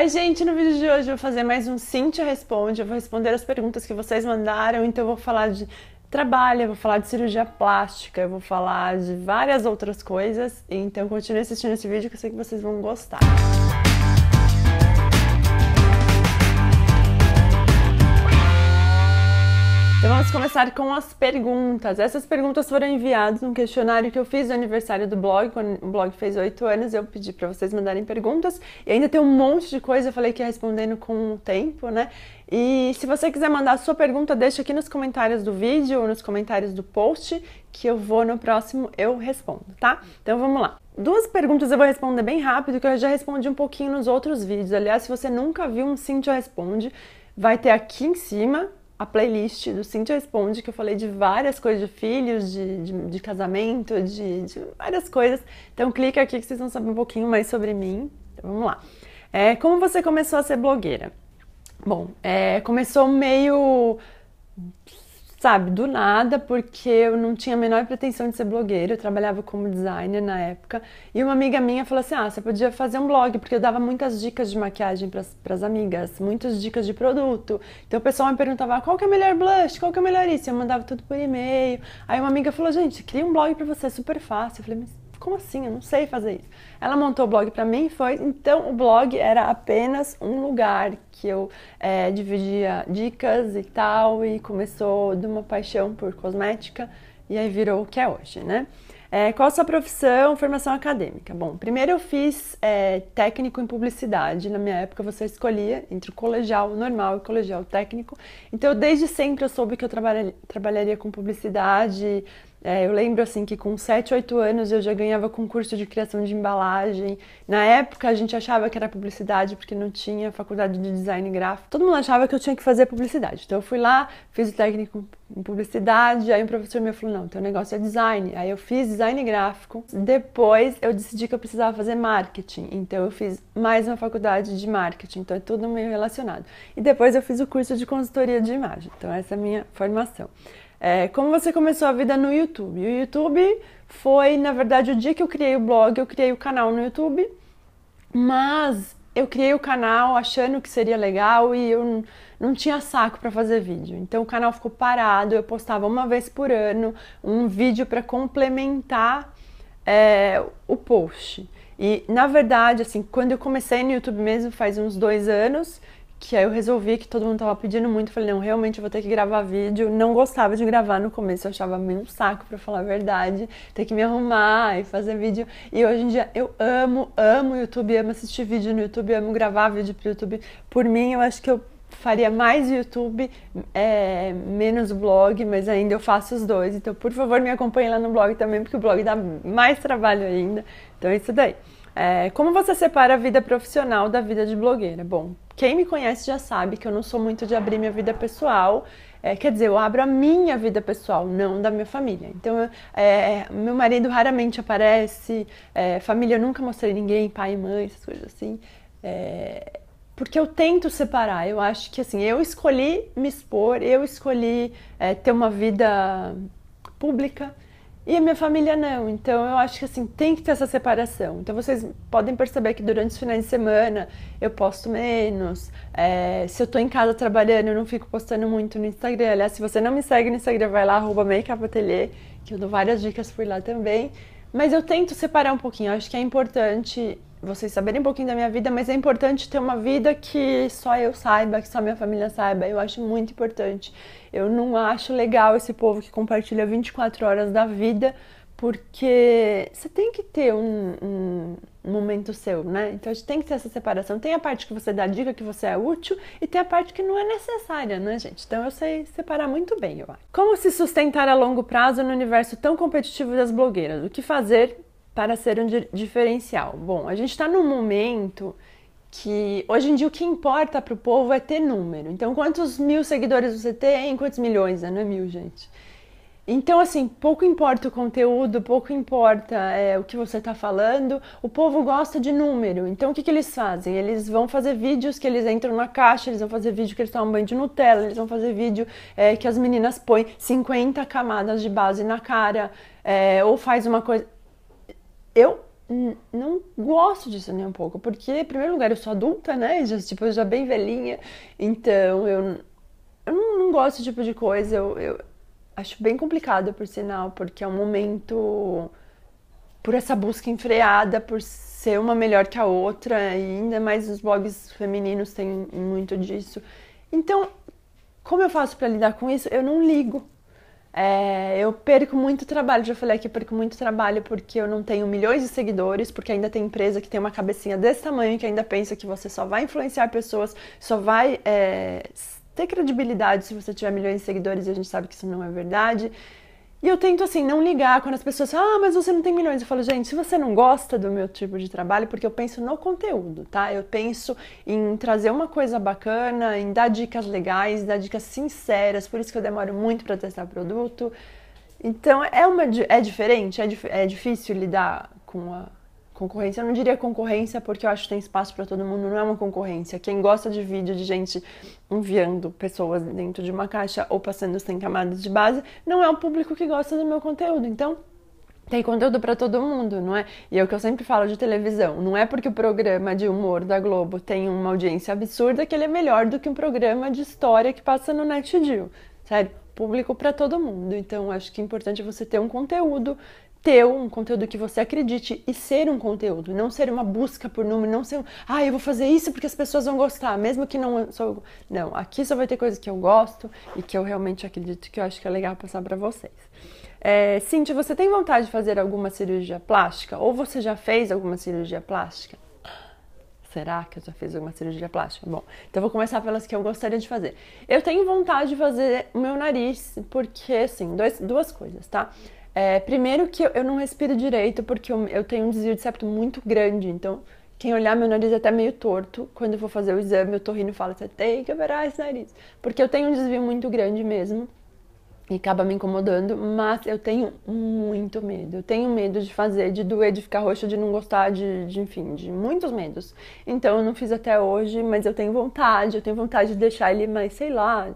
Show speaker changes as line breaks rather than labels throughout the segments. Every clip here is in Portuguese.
Oi, gente! No vídeo de hoje eu vou fazer mais um Cintia Responde. Eu vou responder as perguntas que vocês mandaram, então eu vou falar de trabalho, eu vou falar de cirurgia plástica, eu vou falar de várias outras coisas. Então continue assistindo esse vídeo que eu sei que vocês vão gostar. Música Então vamos começar com as perguntas. Essas perguntas foram enviadas num questionário que eu fiz no aniversário do blog, quando o blog fez oito anos, eu pedi para vocês mandarem perguntas e ainda tem um monte de coisa, eu falei que ia respondendo com o tempo, né? E se você quiser mandar a sua pergunta, deixa aqui nos comentários do vídeo ou nos comentários do post que eu vou no próximo eu respondo, tá? Então vamos lá. Duas perguntas eu vou responder bem rápido, que eu já respondi um pouquinho nos outros vídeos. Aliás, se você nunca viu um Cintia Responde, vai ter aqui em cima a playlist do Cintia Responde, que eu falei de várias coisas, de filhos, de, de, de casamento, de, de, várias coisas. Então clica aqui que vocês vão saber um pouquinho mais sobre mim. Então, vamos lá. É, como você começou a ser blogueira? Bom, é, começou meio sabe, do nada, porque eu não tinha a menor pretensão de ser blogueira, eu trabalhava como designer na época, e uma amiga minha falou assim: "Ah, você podia fazer um blog, porque eu dava muitas dicas de maquiagem para as amigas, muitas dicas de produto". Então o pessoal me perguntava: ah, "Qual que é o melhor blush? Qual que é o melhor isso?". Eu mandava tudo por e-mail. Aí uma amiga falou: "Gente, cria um blog para você, é super fácil". Eu falei: "Mas como assim? Eu não sei fazer isso. Ela montou o blog para mim e foi. Então, o blog era apenas um lugar que eu é, dividia dicas e tal, e começou de uma paixão por cosmética, e aí virou o que é hoje, né? É, qual a sua profissão, formação acadêmica? Bom, primeiro eu fiz é, técnico em publicidade. Na minha época você escolhia entre o colegial normal e o colegial técnico. Então, desde sempre eu soube que eu trabalha, trabalharia com publicidade, é, eu lembro assim que com 7, 8 anos eu já ganhava concurso de criação de embalagem. Na época a gente achava que era publicidade porque não tinha faculdade de design gráfico. Todo mundo achava que eu tinha que fazer publicidade. Então eu fui lá, fiz o técnico em publicidade, aí o um professor me falou: "Não, teu negócio é design". Aí eu fiz design gráfico. Depois eu decidi que eu precisava fazer marketing. Então eu fiz mais uma faculdade de marketing. Então é tudo meio relacionado. E depois eu fiz o curso de consultoria de imagem. Então essa é a minha formação. É, como você começou a vida no YouTube? O YouTube foi, na verdade, o dia que eu criei o blog, eu criei o canal no YouTube, mas eu criei o canal achando que seria legal e eu não tinha saco para fazer vídeo. Então o canal ficou parado, eu postava uma vez por ano um vídeo para complementar é, o post. E na verdade, assim, quando eu comecei no YouTube mesmo faz uns dois anos, que aí eu resolvi que todo mundo tava pedindo muito, falei, não, realmente eu vou ter que gravar vídeo. Não gostava de gravar no começo, eu achava meio um saco para falar a verdade, ter que me arrumar e fazer vídeo. E hoje em dia eu amo, amo YouTube, amo assistir vídeo no YouTube, amo gravar vídeo pro YouTube. Por mim, eu acho que eu faria mais YouTube, é, menos blog, mas ainda eu faço os dois. Então, por favor, me acompanhe lá no blog também, porque o blog dá mais trabalho ainda. Então é isso daí. É, como você separa a vida profissional da vida de blogueira? Bom, quem me conhece já sabe que eu não sou muito de abrir minha vida pessoal. É, quer dizer, eu abro a minha vida pessoal, não da minha família. Então, é, meu marido raramente aparece, é, família eu nunca mostrei ninguém, pai e mãe, essas coisas assim. É, porque eu tento separar. Eu acho que assim, eu escolhi me expor, eu escolhi é, ter uma vida pública. E a minha família não. Então eu acho que assim tem que ter essa separação. Então vocês podem perceber que durante os finais de semana eu posto menos. É, se eu tô em casa trabalhando, eu não fico postando muito no Instagram. Aliás, se você não me segue no Instagram, vai lá, arroba makeupatelier, que eu dou várias dicas por lá também. Mas eu tento separar um pouquinho. Eu acho que é importante vocês saberem um pouquinho da minha vida, mas é importante ter uma vida que só eu saiba, que só minha família saiba. Eu acho muito importante. Eu não acho legal esse povo que compartilha 24 horas da vida, porque você tem que ter um, um momento seu, né? Então a gente tem que ter essa separação. Tem a parte que você dá dica que você é útil e tem a parte que não é necessária, né, gente? Então eu sei separar muito bem, eu acho. Como se sustentar a longo prazo no universo tão competitivo das blogueiras? O que fazer para ser um diferencial? Bom, a gente está num momento que hoje em dia o que importa para o povo é ter número. Então, quantos mil seguidores você tem? Quantos milhões? Né? Não é mil, gente. Então, assim, pouco importa o conteúdo, pouco importa é, o que você está falando, o povo gosta de número. Então, o que, que eles fazem? Eles vão fazer vídeos que eles entram na caixa, eles vão fazer vídeo que eles tomam banho de Nutella, eles vão fazer vídeo é, que as meninas põem 50 camadas de base na cara, é, ou faz uma coisa eu não gosto disso nem um pouco, porque, em primeiro lugar, eu sou adulta, né? Já, tipo, eu já bem velhinha, então eu, eu não, não gosto desse tipo de coisa. Eu, eu acho bem complicado, por sinal, porque é um momento por essa busca enfreada, por ser uma melhor que a outra, e ainda mais os blogs femininos têm muito disso. Então, como eu faço para lidar com isso? Eu não ligo. É, eu perco muito trabalho, já falei aqui perco muito trabalho porque eu não tenho milhões de seguidores, porque ainda tem empresa que tem uma cabecinha desse tamanho que ainda pensa que você só vai influenciar pessoas, só vai é, ter credibilidade se você tiver milhões de seguidores e a gente sabe que isso não é verdade. E eu tento, assim, não ligar quando as pessoas falam, ah, mas você não tem milhões. Eu falo, gente, se você não gosta do meu tipo de trabalho, porque eu penso no conteúdo, tá? Eu penso em trazer uma coisa bacana, em dar dicas legais, dar dicas sinceras, por isso que eu demoro muito para testar produto. Então, é, uma, é diferente, é, é difícil lidar com a, Concorrência, eu não diria concorrência porque eu acho que tem espaço para todo mundo, não é uma concorrência. Quem gosta de vídeo de gente enviando pessoas dentro de uma caixa ou passando sem camadas de base, não é o público que gosta do meu conteúdo. Então, tem conteúdo para todo mundo, não é? E é o que eu sempre falo de televisão. Não é porque o programa de humor da Globo tem uma audiência absurda que ele é melhor do que um programa de história que passa no NetGill. Sério, público para todo mundo. Então, acho que é importante você ter um conteúdo ter um conteúdo que você acredite e ser um conteúdo, não ser uma busca por número, não ser, um, ah, eu vou fazer isso porque as pessoas vão gostar, mesmo que não sou, não, aqui só vai ter coisas que eu gosto e que eu realmente acredito que eu acho que é legal passar para vocês. É, Cintia, você tem vontade de fazer alguma cirurgia plástica ou você já fez alguma cirurgia plástica? Será que eu já fiz alguma cirurgia plástica? Bom, então vou começar pelas que eu gostaria de fazer. Eu tenho vontade de fazer o meu nariz, porque, assim, dois, duas coisas, tá? É, primeiro que eu, não respiro direito, porque eu, eu, tenho um desvio de septo muito grande, então quem olhar meu nariz é até meio torto. Quando eu vou fazer o exame, eu tô rindo e falo, você tem que operar esse nariz. Porque eu tenho um desvio muito grande mesmo, e acaba me incomodando, mas eu tenho muito medo. Eu tenho medo de fazer, de doer, de ficar roxa, de não gostar, de, de enfim, de muitos medos. Então eu não fiz até hoje, mas eu tenho vontade, eu tenho vontade de deixar ele mais, sei lá,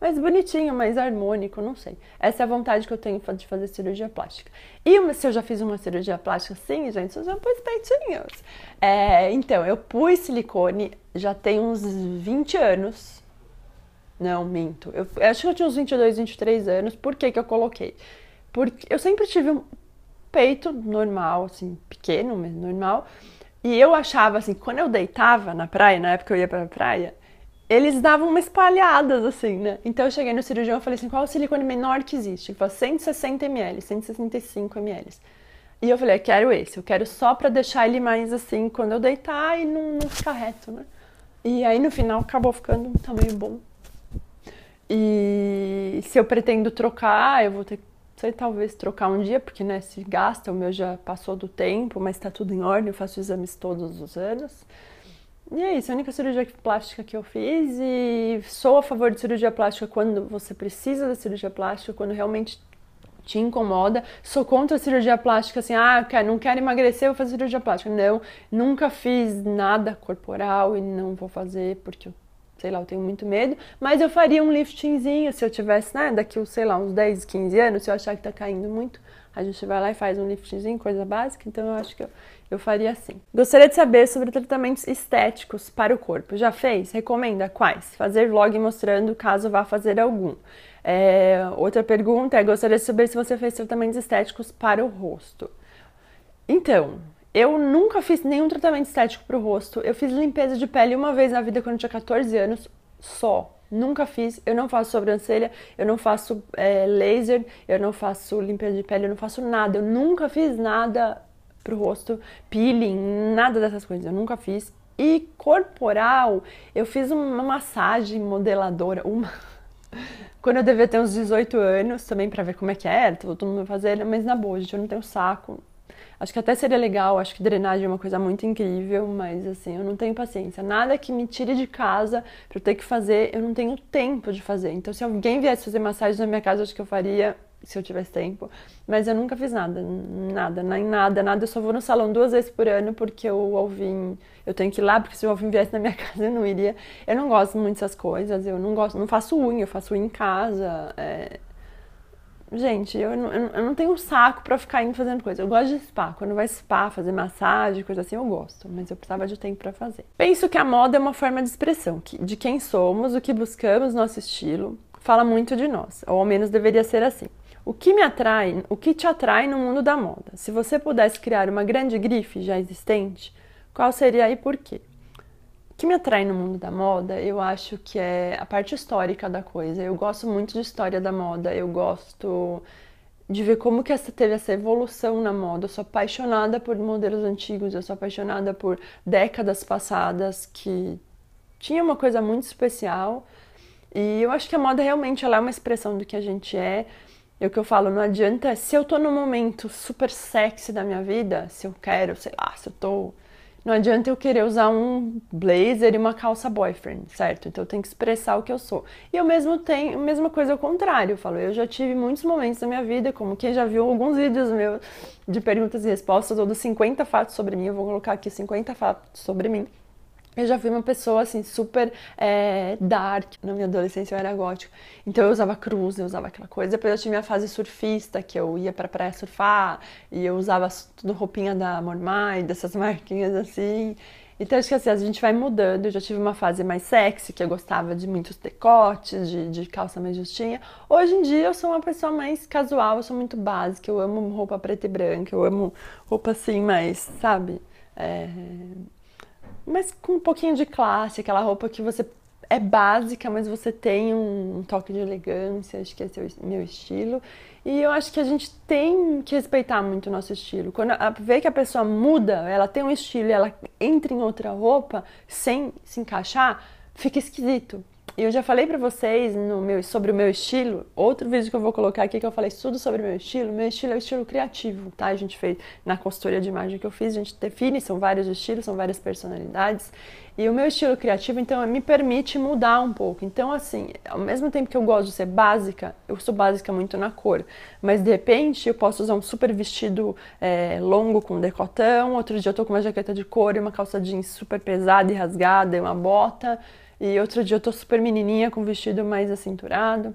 mais bonitinho, mais harmônico, não sei. Essa é a vontade que eu tenho de fazer cirurgia plástica. E uma, se eu já fiz uma cirurgia plástica, sim, gente, eu já pus peitinhos. É, então, eu pus silicone já tem uns 20 anos. Não, minto. Eu, eu acho que eu tinha uns 22, 23 anos. Por que que eu coloquei? Porque eu sempre tive um peito normal, assim, pequeno, mas normal. E eu achava assim, quando eu deitava na praia, na época eu ia pra praia, eles davam uma espalhadas, assim, né? Então eu cheguei no cirurgião e falei assim, qual o silicone menor que existe? Ele falou, 160 ml, 165 ml. E eu falei, eu quero esse, eu quero só pra deixar ele mais assim, quando eu deitar e não, não ficar reto, né? E aí no final acabou ficando um tamanho bom. E se eu pretendo trocar, eu vou ter que, sei, talvez trocar um dia, porque né, se gasta, o meu já passou do tempo, mas tá tudo em ordem, eu faço exames todos os anos. E é isso, a única cirurgia plástica que eu fiz e sou a favor de cirurgia plástica quando você precisa da cirurgia plástica, quando realmente te incomoda. Sou contra a cirurgia plástica, assim, ah, quer não quero emagrecer, vou fazer cirurgia plástica. Não, nunca fiz nada corporal e não vou fazer porque eu sei lá, eu tenho muito medo, mas eu faria um liftingzinho se eu tivesse, né, daqui, sei lá, uns 10, 15 anos, se eu achar que tá caindo muito, a gente vai lá e faz um liftingzinho, coisa básica, então eu acho que eu, eu faria assim. Gostaria de saber sobre tratamentos estéticos para o corpo. Já fez? Recomenda quais? Fazer vlog mostrando caso vá fazer algum. É, outra pergunta é: gostaria de saber se você fez tratamentos estéticos para o rosto. Então, eu nunca fiz nenhum tratamento estético pro rosto. Eu fiz limpeza de pele uma vez na vida quando eu tinha 14 anos, só. Nunca fiz, eu não faço sobrancelha, eu não faço é, laser, eu não faço limpeza de pele, eu não faço nada. Eu nunca fiz nada pro rosto, peeling, nada dessas coisas. Eu nunca fiz. E corporal, eu fiz uma massagem modeladora, uma. Quando eu devia ter uns 18 anos, também para ver como é que era, é, todo mundo fazendo, mas na boa, gente, eu não tenho saco, Acho que até seria legal, acho que drenagem é uma coisa muito incrível, mas assim, eu não tenho paciência. Nada que me tire de casa para eu ter que fazer, eu não tenho tempo de fazer. Então, se alguém viesse fazer massagem na minha casa, acho que eu faria se eu tivesse tempo. Mas eu nunca fiz nada, nada, nem nada, nada. Eu só vou no salão duas vezes por ano porque o Alvin, eu tenho que ir lá, porque se o Alvin viesse na minha casa eu não iria. Eu não gosto muito dessas coisas, eu não gosto, não faço unha, eu faço unha em casa. É, gente, eu não, eu não tenho um saco para ficar indo fazendo coisa. Eu gosto de spa. Quando vai spa, fazer massagem, coisa assim, eu gosto. Mas eu precisava de tempo para fazer. Penso que a moda é uma forma de expressão de quem somos, o que buscamos, nosso estilo. Fala muito de nós, ou ao menos deveria ser assim. O que me atrai, o que te atrai no mundo da moda? Se você pudesse criar uma grande grife já existente, qual seria e por quê? que me atrai no mundo da moda, eu acho que é a parte histórica da coisa. Eu gosto muito de história da moda, eu gosto de ver como que essa teve essa evolução na moda. Eu sou apaixonada por modelos antigos, eu sou apaixonada por décadas passadas que tinha uma coisa muito especial. E eu acho que a moda realmente ela é uma expressão do que a gente é. e é o que eu falo, não adianta se eu tô num momento super sexy da minha vida, se eu quero, sei lá, se eu tô não adianta eu querer usar um blazer e uma calça boyfriend, certo? Então eu tenho que expressar o que eu sou. E eu mesmo tenho, a mesma coisa ao contrário, eu falo, eu já tive muitos momentos da minha vida, como quem já viu alguns vídeos meus de perguntas e respostas ou dos 50 fatos sobre mim, eu vou colocar aqui 50 fatos sobre mim eu já fui uma pessoa assim super é, dark. Na minha adolescência eu era gótico. Então eu usava cruz, eu usava aquela coisa. Depois eu tive minha fase surfista, que eu ia pra praia surfar e eu usava tudo roupinha da Mormai, dessas marquinhas assim. Então acho que assim, a gente vai mudando. Eu já tive uma fase mais sexy, que eu gostava de muitos decotes, de, de calça mais justinha. Hoje em dia eu sou uma pessoa mais casual, eu sou muito básica, eu amo roupa preta e branca, eu amo roupa assim mais, sabe? É, mas com um pouquinho de classe, aquela roupa que você é básica, mas você tem um, toque de elegância, acho que esse é o meu estilo. E eu acho que a gente tem que respeitar muito o nosso estilo. Quando a, vê que a pessoa muda, ela tem um estilo e ela entra em outra roupa sem se encaixar, fica esquisito eu já falei para vocês no meu, sobre o meu estilo, outro vídeo que eu vou colocar aqui que eu falei tudo sobre o meu estilo. Meu estilo é o estilo criativo, tá? A gente fez na consultoria de imagem que eu fiz, a gente define, são vários estilos, são várias personalidades. E o meu estilo criativo, então, me permite mudar um pouco. Então, assim, ao mesmo tempo que eu gosto de ser básica, eu sou básica muito na cor. Mas, de repente, eu posso usar um super vestido é, longo com decotão. Outro dia eu tô com uma jaqueta de couro e uma calça jeans super pesada e rasgada e uma bota. E outro dia eu tô super menininha com um vestido mais acinturado.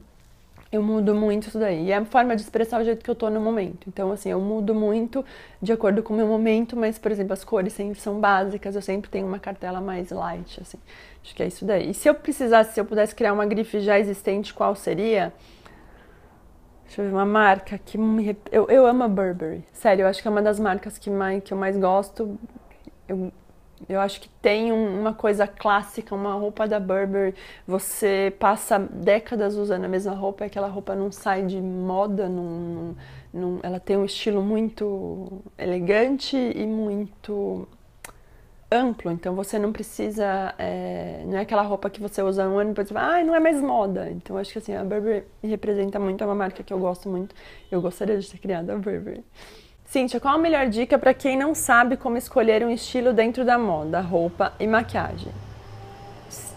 Eu mudo muito isso daí. E é a forma de expressar o jeito que eu tô no momento. Então, assim, eu mudo muito de acordo com o meu momento, mas, por exemplo, as cores sempre são básicas. Eu sempre tenho uma cartela mais light, assim. Acho que é isso daí. E se eu precisasse, se eu pudesse criar uma grife já existente, qual seria? Deixa eu ver, uma marca que me... Eu, eu amo a Burberry. Sério, eu acho que é uma das marcas que, mais, que eu mais gosto. Eu eu acho que tem um, uma coisa clássica, uma roupa da Burberry. Você passa décadas usando a mesma roupa e aquela roupa não sai de moda, não, não, ela tem um estilo muito elegante e muito amplo. Então você não precisa. É, não é aquela roupa que você usa um ano e depois você fala, ah, não é mais moda. Então acho que assim, a Burberry representa muito, é uma marca que eu gosto muito. Eu gostaria de ter criado a Burberry. Cíntia, qual a melhor dica para quem não sabe como escolher um estilo dentro da moda, roupa e maquiagem?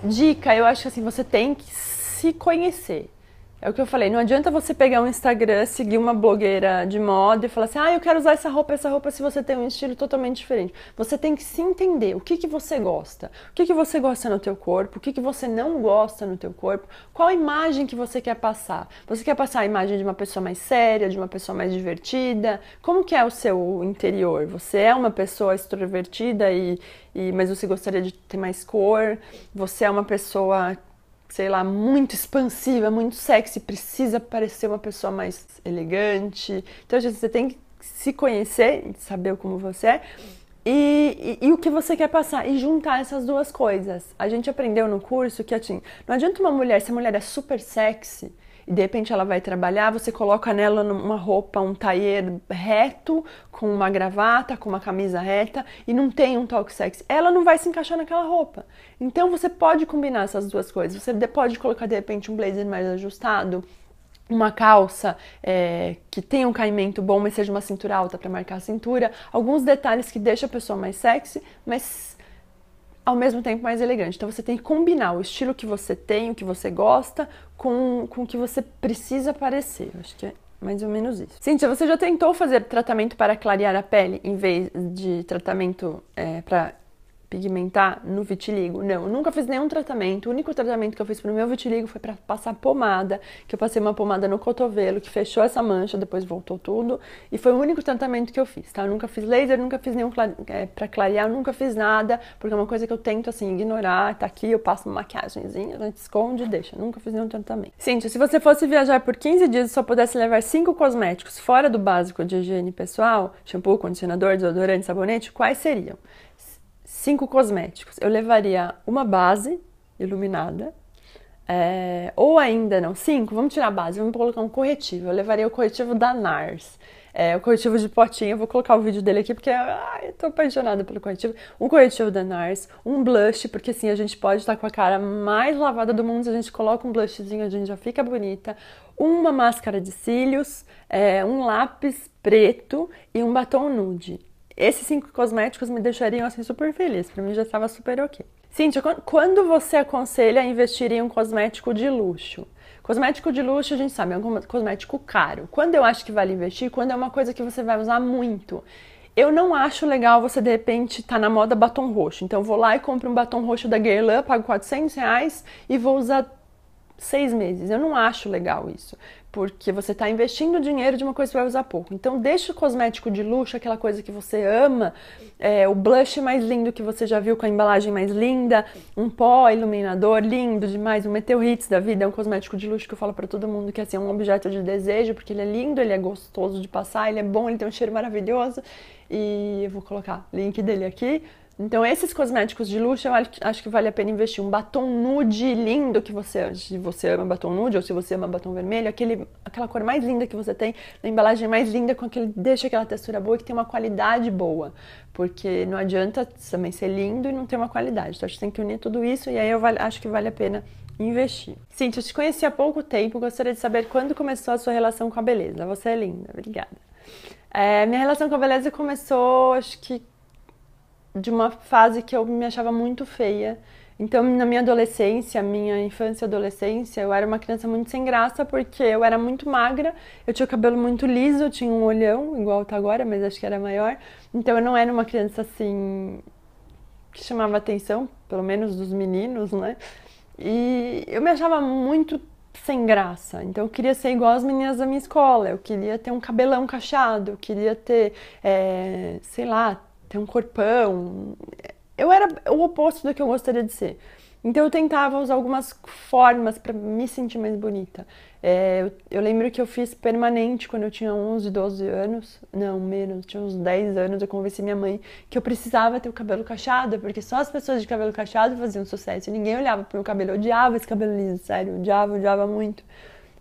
Dica, eu acho que assim, você tem que se conhecer. É o que eu falei, não adianta você pegar um Instagram, seguir uma blogueira de moda e falar assim, ah, eu quero usar essa roupa, essa roupa, se você tem um estilo totalmente diferente. Você tem que se entender o que, que você gosta, o que, que você gosta no teu corpo, o que, que você não gosta no teu corpo, qual a imagem que você quer passar. Você quer passar a imagem de uma pessoa mais séria, de uma pessoa mais divertida? Como que é o seu interior? Você é uma pessoa extrovertida e, e mas você gostaria de ter mais cor? Você é uma pessoa sei lá, muito expansiva, muito sexy, precisa parecer uma pessoa mais elegante. Então, gente, você tem que se conhecer, saber como você é. E, e, e, o que você quer passar e juntar essas duas coisas. A gente aprendeu no curso que assim, não adianta uma mulher, se a mulher é super sexy, e de repente ela vai trabalhar, você coloca nela uma roupa, um taier reto, com uma gravata, com uma camisa reta e não tem um talk sexy, ela não vai se encaixar naquela roupa. Então você pode combinar essas duas coisas. Você pode colocar de repente um blazer mais ajustado, uma calça é, que tenha um caimento bom, mas seja uma cintura alta para marcar a cintura, alguns detalhes que deixa a pessoa mais sexy, mas ao mesmo tempo mais elegante. Então você tem que combinar o estilo que você tem, o que você gosta, com, com o que você precisa parecer. Acho que é mais ou menos isso. Cíntia, você já tentou fazer tratamento para clarear a pele em vez de tratamento é, para pigmentar no vitiligo? Não, eu nunca fiz nenhum tratamento. O único tratamento que eu fiz pro meu vitiligo foi para passar pomada, que eu passei uma pomada no cotovelo, que fechou essa mancha, depois voltou tudo. E foi o único tratamento que eu fiz, tá? Eu nunca fiz laser, nunca fiz nenhum é, para clarear, nunca fiz nada, porque é uma coisa que eu tento, assim, ignorar. Tá aqui, eu passo uma maquiagemzinha, gente esconde e deixa. Nunca fiz nenhum tratamento. Cintia, se você fosse viajar por 15 dias e só pudesse levar 5 cosméticos fora do básico de higiene pessoal, shampoo, condicionador, desodorante, sabonete, quais seriam? cinco cosméticos. Eu levaria uma base iluminada, é, ou ainda não, cinco, vamos tirar a base, vamos colocar um corretivo. Eu levaria o corretivo da NARS. É, o corretivo de potinho, eu vou colocar o vídeo dele aqui porque ai, eu tô apaixonada pelo corretivo. Um corretivo da NARS, um blush, porque assim a gente pode estar tá com a cara mais lavada do mundo, a gente coloca um blushzinho, a gente já fica bonita. Uma máscara de cílios, é, um lápis preto e um batom nude. Esses cinco cosméticos me deixariam assim super feliz, para mim já estava super ok. Cíntia, quando você aconselha a investir em um cosmético de luxo? Cosmético de luxo, a gente sabe, é um cosmético caro. Quando eu acho que vale investir? Quando é uma coisa que você vai usar muito. Eu não acho legal você de repente tá na moda batom roxo. Então vou lá e compro um batom roxo da Guerlain, pago 400 reais e vou usar seis meses. Eu não acho legal isso porque você está investindo dinheiro de uma coisa que você vai usar pouco. Então, deixa o cosmético de luxo, aquela coisa que você ama, é, o blush mais lindo que você já viu com a embalagem mais linda, um pó iluminador lindo demais, um Meteor Hits da vida, é um cosmético de luxo que eu falo para todo mundo que assim, é um objeto de desejo, porque ele é lindo, ele é gostoso de passar, ele é bom, ele tem um cheiro maravilhoso. E eu vou colocar o link dele aqui então, esses cosméticos de luxo eu acho que vale a pena investir. Um batom nude lindo que você, se você ama batom nude ou se você ama batom vermelho, aquele, aquela cor mais linda que você tem, na embalagem mais linda, com aquele, deixa aquela textura boa e que tem uma qualidade boa. Porque não adianta também ser lindo e não ter uma qualidade. Então, acho que tem que unir tudo isso e aí eu acho que vale a pena investir. Cintia, eu te conheci há pouco tempo, gostaria de saber quando começou a sua relação com a beleza. Você é linda, obrigada. É, minha relação com a beleza começou, acho que de uma fase que eu me achava muito feia. Então, na minha adolescência, minha infância e adolescência, eu era uma criança muito sem graça porque eu era muito magra, eu tinha o cabelo muito liso, eu tinha um olhão, igual tá agora, mas acho que era maior. Então, eu não era uma criança assim que chamava atenção, pelo menos dos meninos, né? E eu me achava muito sem graça. Então eu queria ser igual as meninas da minha escola, eu queria ter um cabelão cachado, eu queria ter, é, sei lá, ter um corpão. Eu era o oposto do que eu gostaria de ser. Então eu tentava usar algumas formas para me sentir mais bonita. É, eu, eu, lembro que eu fiz permanente quando eu tinha 11, 12 anos. Não, menos, tinha uns 10 anos. Eu convenci minha mãe que eu precisava ter o cabelo cacheado, porque só as pessoas de cabelo cacheado faziam sucesso. E ninguém olhava pro meu cabelo. Eu odiava esse cabelo liso, sério. Odiava, odiava muito.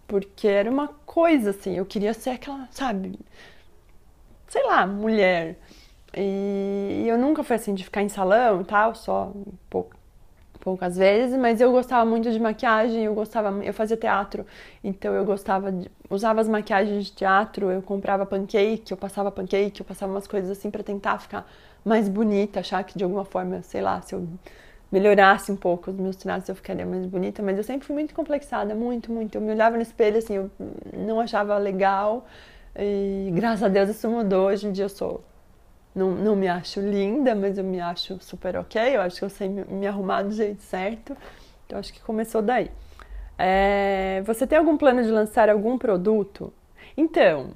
Porque era uma coisa assim. Eu queria ser aquela, sabe? Sei lá, mulher. E, eu nunca fui assim de ficar em salão e tal, só pou, poucas vezes, mas eu gostava muito de maquiagem, eu gostava, eu fazia teatro, então eu gostava de, usava as maquiagens de teatro, eu comprava pancake, eu passava pancake, eu passava umas coisas assim para tentar ficar mais bonita, achar que de alguma forma, sei lá, se eu melhorasse um pouco os meus traços, eu ficaria mais bonita, mas eu sempre fui muito complexada, muito, muito. Eu me olhava no espelho assim, eu não achava legal. E graças a Deus isso mudou, hoje em dia eu sou não, não me acho linda, mas eu me acho super ok, eu acho que eu sei me, me arrumar do jeito certo. Então acho que começou daí. É, você tem algum plano de lançar algum produto? Então,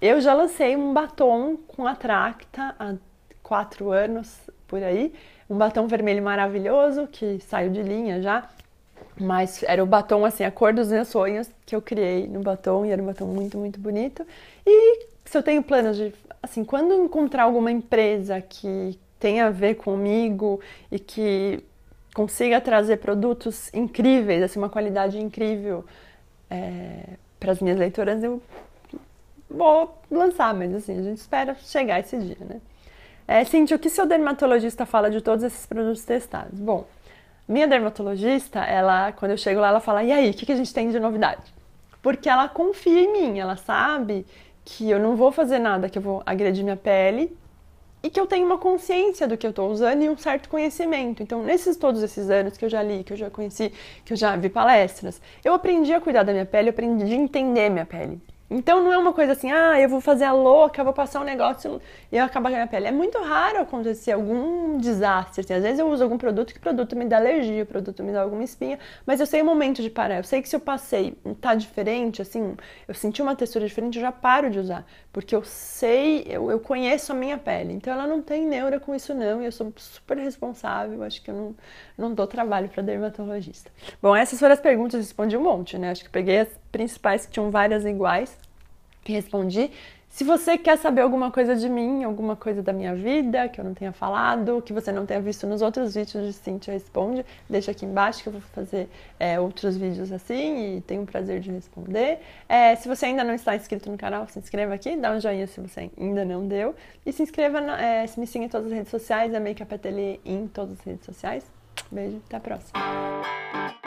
eu já lancei um batom com a Tracta há quatro anos por aí, um batom vermelho maravilhoso que saiu de linha já. Mas era o batom, assim, a cor dos meus sonhos que eu criei no batom, e era um batom muito, muito bonito. E se eu tenho planos de, assim, quando encontrar alguma empresa que tenha a ver comigo e que consiga trazer produtos incríveis, assim, uma qualidade incrível é, para as minhas leitoras, eu vou lançar, mas assim, a gente espera chegar esse dia, né? É, Cintia, o que seu dermatologista fala de todos esses produtos testados? Bom, minha dermatologista, ela, quando eu chego lá, ela fala: "E aí, o que, que a gente tem de novidade?" Porque ela confia em mim, ela sabe que eu não vou fazer nada que eu vou agredir minha pele e que eu tenho uma consciência do que eu estou usando e um certo conhecimento. Então, nesses todos esses anos que eu já li, que eu já conheci, que eu já vi palestras, eu aprendi a cuidar da minha pele, eu aprendi a entender minha pele. Então não é uma coisa assim, ah, eu vou fazer a louca, vou passar um negócio e eu acabar com a minha pele. É muito raro acontecer algum desastre. Assim. Às vezes eu uso algum produto que o produto me dá alergia, o produto me dá alguma espinha, mas eu sei o momento de parar. Eu sei que se eu passei tá diferente, assim, eu senti uma textura diferente, eu já paro de usar. Porque eu sei, eu, eu conheço a minha pele. Então ela não tem neura com isso, não, e eu sou super responsável. Acho que eu não, não dou trabalho para dermatologista. Bom, essas foram as perguntas, eu respondi um monte, né? Acho que peguei as principais que tinham várias iguais. E respondi. Se você quer saber alguma coisa de mim, alguma coisa da minha vida que eu não tenha falado, que você não tenha visto nos outros vídeos de Cintia Responde, deixa aqui embaixo que eu vou fazer é, outros vídeos assim e tenho o prazer de responder. É, se você ainda não está inscrito no canal, se inscreva aqui, dá um joinha se você ainda não deu. E se inscreva, é, se me siga em todas as redes sociais, é Makeup Ateliê em todas as redes sociais. Beijo, até a próxima.